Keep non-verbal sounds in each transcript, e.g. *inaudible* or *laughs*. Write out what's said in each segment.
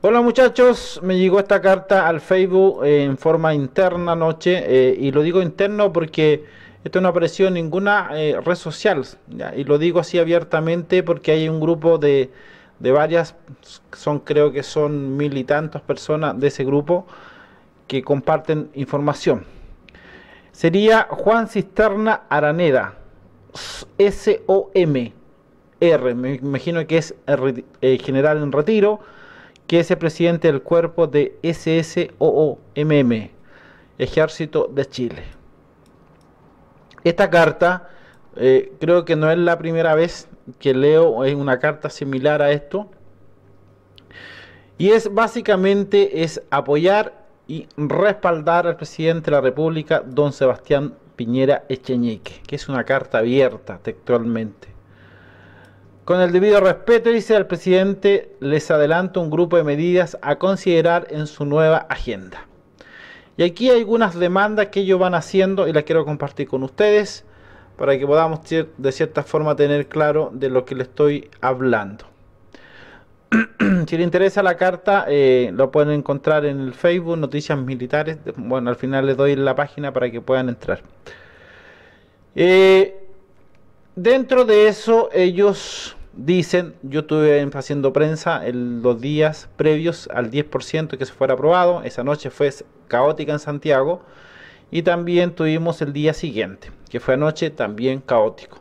Hola muchachos, me llegó esta carta al Facebook eh, en forma interna anoche eh, y lo digo interno porque esto no apareció en ninguna eh, red social y lo digo así abiertamente porque hay un grupo de, de varias, son creo que son mil y tantas personas de ese grupo que comparten información. Sería Juan Cisterna Araneda, S-O-M-R, me imagino que es general en retiro que es el presidente del cuerpo de SSOOMM, Ejército de Chile. Esta carta eh, creo que no es la primera vez que leo una carta similar a esto. Y es básicamente es apoyar y respaldar al presidente de la República, don Sebastián Piñera Echeñique, que es una carta abierta textualmente. Con el debido respeto, dice al presidente, les adelanto un grupo de medidas a considerar en su nueva agenda. Y aquí hay algunas demandas que ellos van haciendo y las quiero compartir con ustedes para que podamos de cierta forma tener claro de lo que le estoy hablando. *clears throat* si le interesa la carta, eh, lo pueden encontrar en el Facebook, Noticias Militares. Bueno, al final les doy la página para que puedan entrar. Eh, dentro de eso, ellos Dicen, yo estuve haciendo prensa en los días previos al 10% que se fuera aprobado. Esa noche fue caótica en Santiago. Y también tuvimos el día siguiente, que fue anoche también caótico.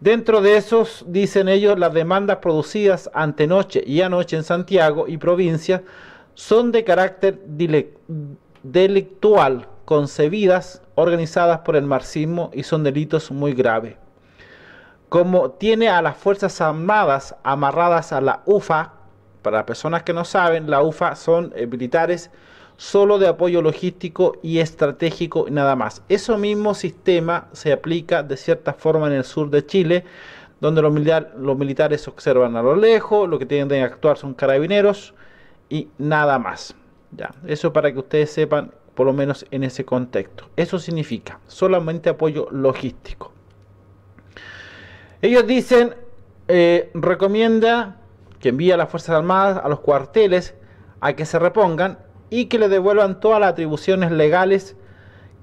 Dentro de esos, dicen ellos, las demandas producidas ante noche y anoche en Santiago y provincia son de carácter delictual, concebidas, organizadas por el marxismo y son delitos muy graves como tiene a las Fuerzas Armadas amarradas a la UFA, para personas que no saben, la UFA son eh, militares solo de apoyo logístico y estratégico y nada más. Eso mismo sistema se aplica de cierta forma en el sur de Chile, donde los, los militares observan a lo lejos, lo que tienen que actuar son carabineros y nada más. Ya, eso para que ustedes sepan, por lo menos en ese contexto. Eso significa solamente apoyo logístico. Ellos dicen, eh, recomienda que envíe a las Fuerzas Armadas a los cuarteles a que se repongan y que le devuelvan todas las atribuciones legales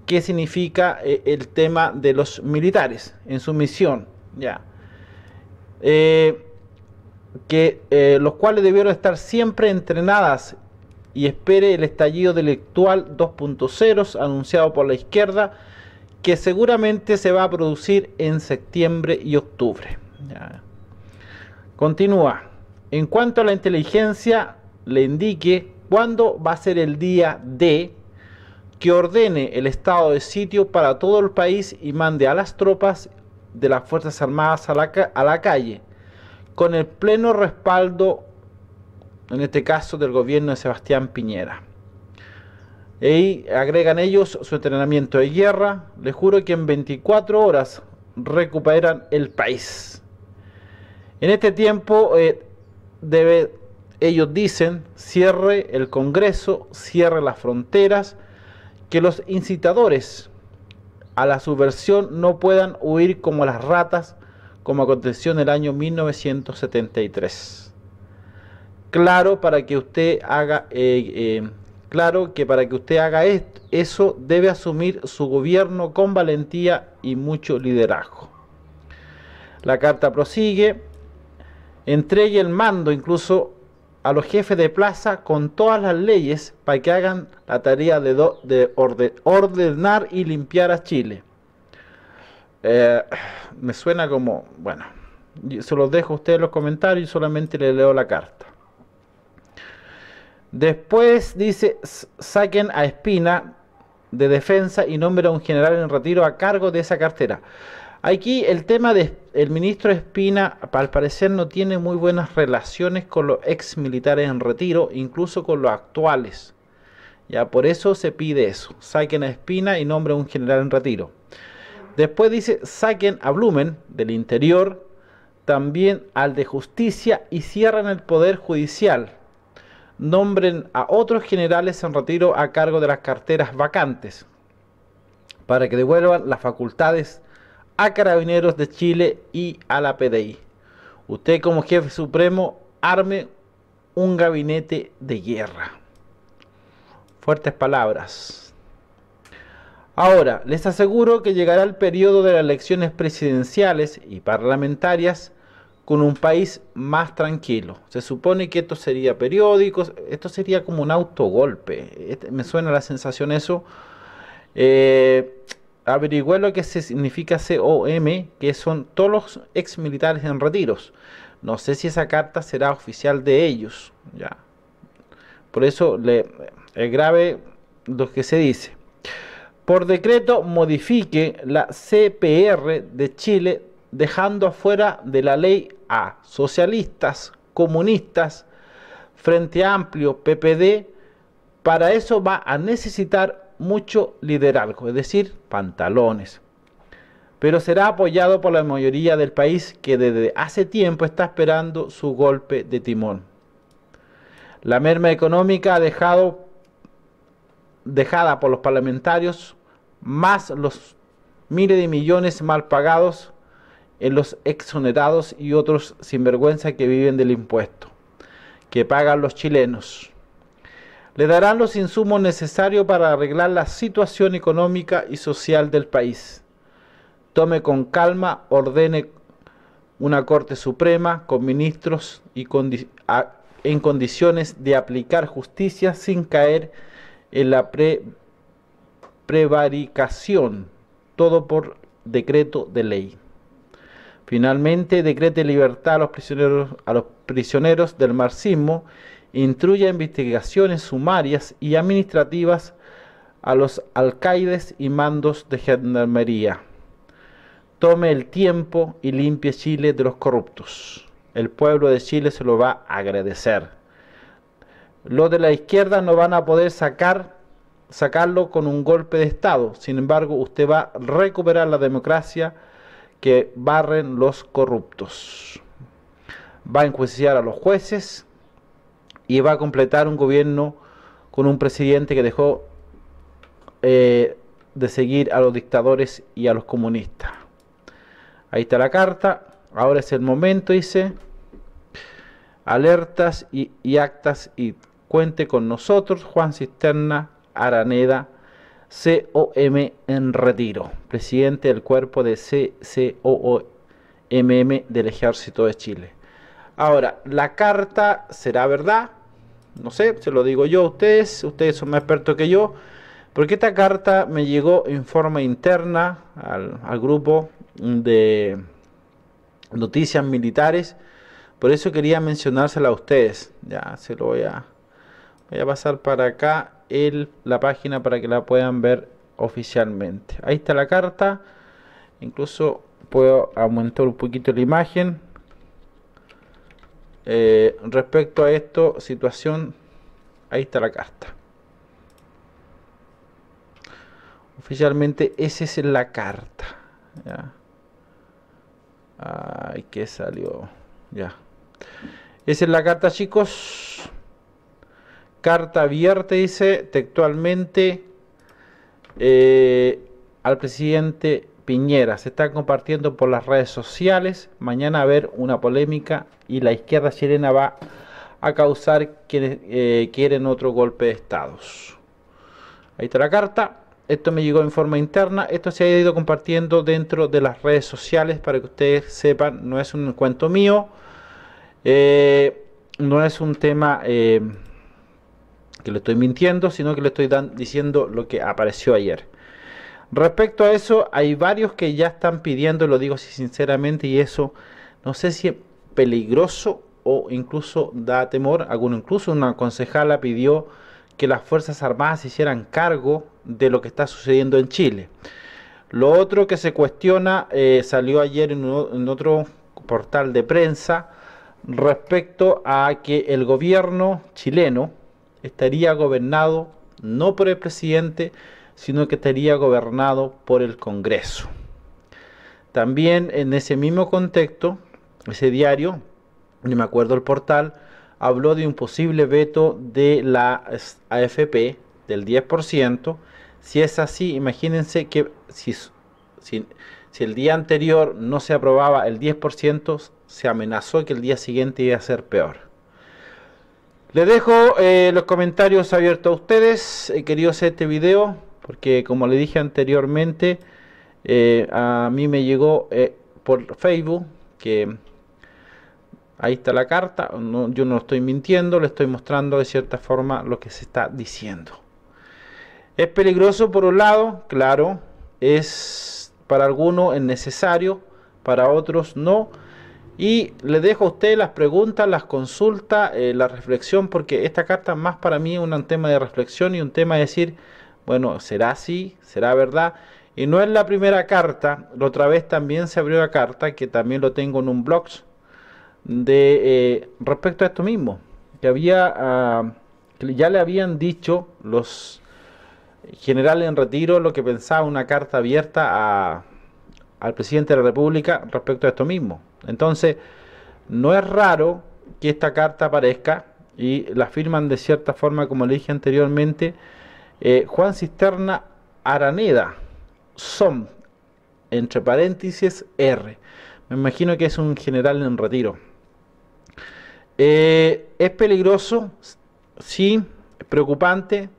que significa eh, el tema de los militares en su misión. Ya. Eh, que los cuales debieron estar siempre entrenadas y espere el estallido actual 2.0 anunciado por la izquierda que seguramente se va a producir en septiembre y octubre. Continúa. En cuanto a la inteligencia, le indique cuándo va a ser el día D que ordene el estado de sitio para todo el país y mande a las tropas de las Fuerzas Armadas a la calle, con el pleno respaldo, en este caso, del gobierno de Sebastián Piñera. Y agregan ellos su entrenamiento de guerra. Les juro que en 24 horas recuperan el país. En este tiempo eh, debe, ellos dicen, cierre el Congreso, cierre las fronteras, que los incitadores a la subversión no puedan huir como las ratas, como aconteció en el año 1973. Claro, para que usted haga... Eh, eh, claro que para que usted haga esto, eso debe asumir su gobierno con valentía y mucho liderazgo. La carta prosigue, entregue el mando incluso a los jefes de plaza con todas las leyes para que hagan la tarea de, ordenar y limpiar a Chile. Eh, me suena como, bueno, se los dejo a ustedes en los comentarios y solamente le leo la carta. Después dice, saquen a Espina de defensa y nombre a un general en retiro a cargo de esa cartera. Aquí el tema del ministro Espina, al parecer, no tiene muy buenas relaciones con los ex militares en retiro, incluso con los actuales. Ya por eso se pide eso: saquen a Espina y nombre a un general en retiro. Después dice: saquen a Blumen del interior, también al de justicia y cierran el poder judicial nombren a otros generales en retiro a cargo de las carteras vacantes, para que devuelvan las facultades a Carabineros de Chile y a la PDI. Usted como jefe supremo arme un gabinete de guerra. Fuertes palabras. Ahora, les aseguro que llegará el periodo de las elecciones presidenciales y parlamentarias con un país más tranquilo. Se supone que esto sería periódicos, esto sería como un autogolpe. Este, me suena la sensación eso. Eh, averigüe lo que se significa COM, que son todos los ex militares en retiros. No sé si esa carta será oficial de ellos. Ya. Por eso le, es grave lo que se dice. Por decreto modifique la CPR de Chile dejando afuera de la ley a socialistas, comunistas, Frente Amplio, PPD, para eso va a necesitar mucho liderazgo, es decir, pantalones. Pero será apoyado por la mayoría del país que desde hace tiempo está esperando su golpe de timón. La merma económica ha dejado dejada por los parlamentarios, más los miles de millones mal pagados en los exonerados y otros sinvergüenza que viven del impuesto, que pagan los chilenos. Le darán los insumos necesarios para arreglar la situación económica y social del país. Tome con calma, ordene una Corte Suprema con ministros y en condiciones de aplicar justicia sin caer en la prevaricación, todo por decreto de ley. Finalmente, decrete libertad a los prisioneros, a los prisioneros del marxismo, intruya investigaciones sumarias y administrativas a los alcaides y mandos de gendarmería. Tome el tiempo y limpie Chile de los corruptos. El pueblo de Chile se lo va a agradecer. Los de la izquierda no van a poder sacar sacarlo con un golpe de Estado. Sin embargo, usted va a recuperar la democracia que barren los corruptos. Va a enjuiciar a los jueces y va a completar un gobierno con un presidente que dejó eh, de seguir a los dictadores y a los comunistas. Ahí está la carta. Ahora es el momento, dice. Alertas y actas y cuente con nosotros, Juan Cisterna Araneda COM en retiro, presidente del cuerpo de M del Ejército de Chile. Ahora, la carta será verdad, no sé, se lo digo yo a ustedes, ustedes son más expertos que yo, porque esta carta me llegó en forma interna al, al grupo de noticias militares, por eso quería mencionársela a ustedes, ya se lo voy a voy a pasar para acá el, la página para que la puedan ver oficialmente ahí está la carta incluso puedo aumentar un poquito la imagen eh, respecto a esto situación ahí está la carta oficialmente esa es la carta ay que salió ya esa es la carta chicos carta abierta, dice textualmente eh, al presidente Piñera. Se está compartiendo por las redes sociales. Mañana va a haber una polémica y la izquierda chilena va a causar quienes eh, quieren otro golpe de estados. Ahí está la carta. Esto me llegó en forma interna. Esto se ha ido compartiendo dentro de las redes sociales para que ustedes sepan. No es un cuento mío. Eh, no es un tema eh, que le estoy mintiendo, sino que le estoy diciendo lo que apareció ayer. Respecto a eso, hay varios que ya están pidiendo, lo digo sinceramente, y eso no sé si es peligroso o incluso da temor. Alguno, incluso una concejala pidió que las Fuerzas Armadas se hicieran cargo de lo que está sucediendo en Chile. Lo otro que se cuestiona eh, salió ayer en otro portal de prensa respecto a que el gobierno chileno, estaría gobernado no por el presidente, sino que estaría gobernado por el Congreso. También en ese mismo contexto, ese diario, no me acuerdo el portal, habló de un posible veto de la AFP del 10%. Si es así, imagínense que si, si, el día anterior no se aprobaba el 10%, se amenazó que el día siguiente iba a ser peor. Les dejo eh, los comentarios abiertos a ustedes. He eh, hacer este video porque, como le dije anteriormente, eh, a mí me llegó por Facebook que ahí está la carta. yo no estoy mintiendo, le estoy mostrando de cierta forma lo que se está diciendo. Es peligroso por un lado, claro, es para algunos es necesario, para otros no y le dejo a usted las preguntas, las consultas, eh, la reflexión, porque esta carta más para mí es un tema de reflexión y un tema de decir, bueno, ¿será así? ¿Será verdad? Y no es la primera carta, la otra vez también se abrió la carta, que también lo tengo en un blog, de, eh, respecto a esto mismo, que, había, ah, que ya le habían dicho los generales en retiro lo que pensaba una carta abierta a al presidente de la República respecto a esto mismo. Entonces, no es raro que esta carta aparezca y la firman de cierta forma, como le dije anteriormente, eh, Juan Cisterna Araneda, son entre paréntesis R. Me imagino que es un general en retiro. Eh, es peligroso, sí, preocupante,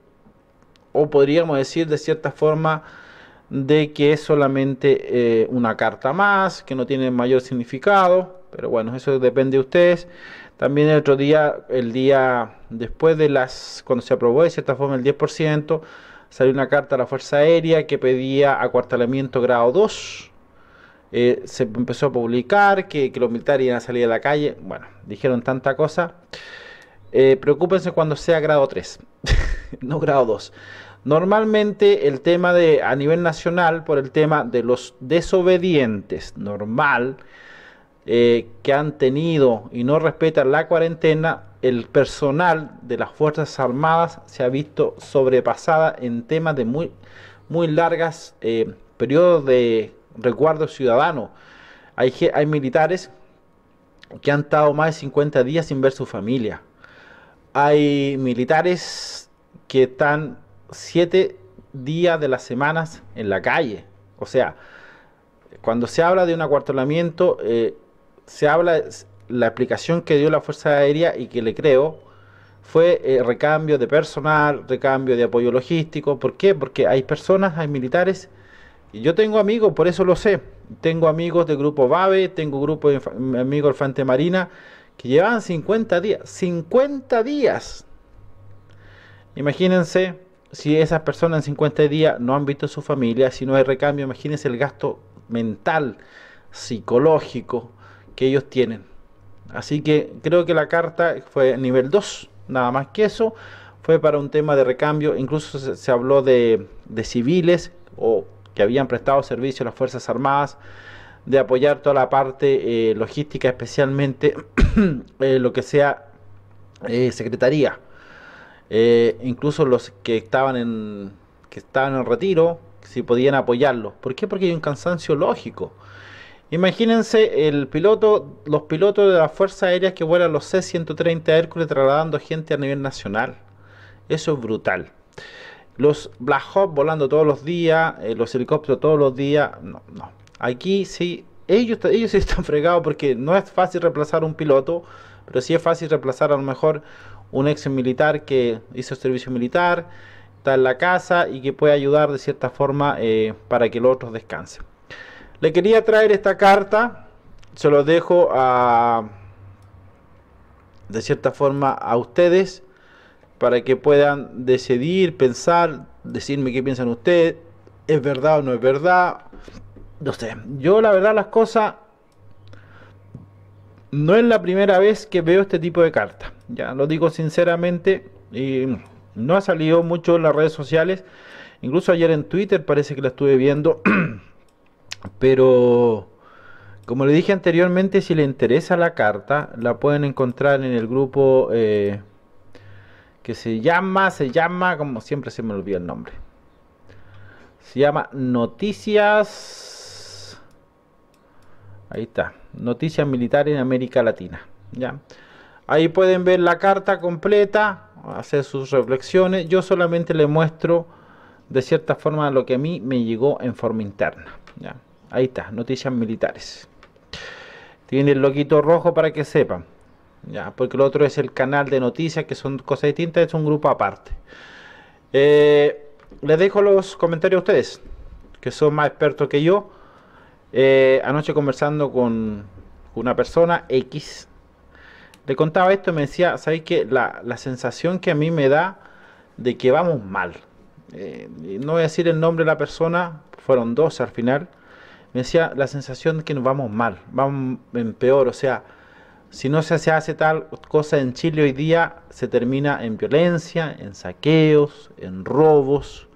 o podríamos decir de cierta forma de que es solamente eh, una carta más, que no tiene mayor significado, pero bueno, eso depende de ustedes. También el otro día, el día después de las, cuando se aprobó de cierta forma el 10%, salió una carta a la Fuerza Aérea que pedía acuartelamiento grado 2. Eh, se empezó a publicar que, los militares iban a salir a la calle. Bueno, dijeron tanta cosa. Eh, preocúpense cuando sea grado 3, *laughs* no grado 2. Normalmente el tema de a nivel nacional por el tema de los desobedientes normal eh, que han tenido y no respetan la cuarentena, el personal de las Fuerzas Armadas se ha visto sobrepasada en temas de muy, muy largas eh, periodos de recuerdo ciudadano. Hay, hay militares que han estado más de 50 días sin ver su familia. Hay militares que están siete días de las semanas en la calle. O sea, cuando se habla de un acuartelamiento, eh, se habla, la explicación que dio la Fuerza Aérea y que le creo, fue eh, recambio de personal, recambio de apoyo logístico. ¿Por qué? Porque hay personas, hay militares. Y yo tengo amigos, por eso lo sé. Tengo amigos del grupo BABE, tengo grupo de amigos del Marina, que llevan 50 días. 50 días. Imagínense si esas personas en 50 días no han visto a su familia, si no hay recambio, imagínense el gasto mental, psicológico que ellos tienen. Así que creo que la carta fue nivel 2, nada más que eso. Fue para un tema de recambio, incluso se, habló de, civiles o que habían prestado servicio a las Fuerzas Armadas, de apoyar toda la parte eh, logística, especialmente *clears throat* eh, lo que sea eh, secretaría eh, incluso los que estaban en que estaban en retiro, si podían apoyarlos. ¿Por qué? Porque hay un cansancio lógico. Imagínense el piloto, los pilotos de la fuerza aérea que vuelan los C-130 Hércules trasladando gente a nivel nacional. Eso es brutal. Los Black Hawk volando todos los días, eh, los helicópteros todos los días. No, no. Aquí sí, ellos, ellos están fregados porque no es fácil reemplazar un piloto, pero sí es fácil reemplazar a lo mejor un ex militar que hizo servicio militar, está en la casa y que puede ayudar de cierta forma eh, para que los otros descansen. Le quería traer esta carta, se los dejo a, de cierta forma a ustedes para que puedan decidir, pensar, decirme qué piensan ustedes, es verdad o no es verdad. No sé, yo la verdad las cosas no es la primera vez que veo este tipo de carta ya lo digo sinceramente, y no ha salido mucho en las redes sociales. Incluso ayer en Twitter parece que la estuve viendo. *clears throat* Pero como le dije anteriormente, si le interesa la carta, la pueden encontrar en el grupo eh, que se llama, se llama, como siempre se me olvida el nombre. Se llama Noticias. Ahí está. Noticias Militares en América Latina. ¿ya? Ahí pueden ver la carta completa, hacer sus reflexiones. Yo solamente le muestro de cierta forma lo que a mí me llegó en forma interna. ¿ya? Ahí está, noticias militares. Tiene el loquito rojo para que sepan. Ya, porque el otro es el canal de noticias, que son cosas distintas, es un grupo aparte. Eh, les dejo los comentarios a ustedes, que son más expertos que yo. Eh, anoche conversando con una persona X le contaba esto y me decía, ¿sabes qué? La, sensación que a mí me da de que vamos mal. Eh, no voy a decir el nombre de la persona, fueron dos al final. Me decía la sensación de que nos vamos mal, vamos en peor, o sea, si no se hace tal cosa en Chile hoy día, se termina en violencia, en saqueos, en robos.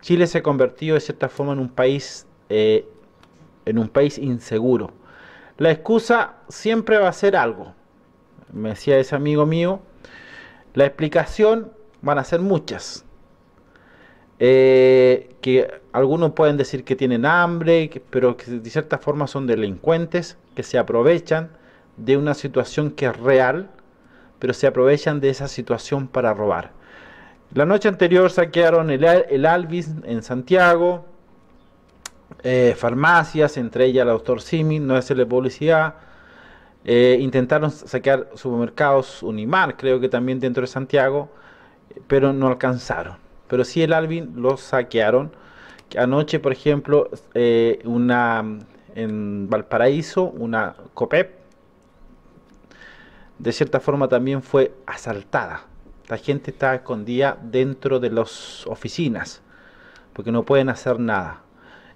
Chile se ha convertido de cierta forma en un país, eh, en un país inseguro. La excusa siempre va a ser algo, me decía ese amigo mío, la explicación van a ser muchas. Eh, que algunos pueden decir que tienen hambre, pero que de cierta forma son delincuentes, que se aprovechan de una situación que es real, pero se aprovechan de esa situación para robar. La noche anterior saquearon el, el Alvis en Santiago, eh, farmacias, entre ellas el doctor Simi, no es de publicidad, eh, intentaron saquear supermercados, Unimar, creo que también dentro de Santiago, pero no alcanzaron. Pero sí el Alvin lo saquearon. Anoche, por ejemplo, eh, una mm, en Valparaíso, una COPEP, de cierta forma también fue asaltada. La gente está escondida dentro de las oficinas, porque no pueden hacer nada.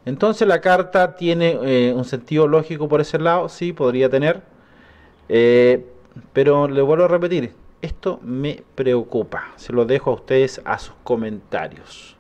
Entonces la carta tiene eh, un sentido lógico por ese lado, sí, podría tener eh, pero le vuelvo a repetir, esto me preocupa. Se lo dejo a ustedes a sus comentarios.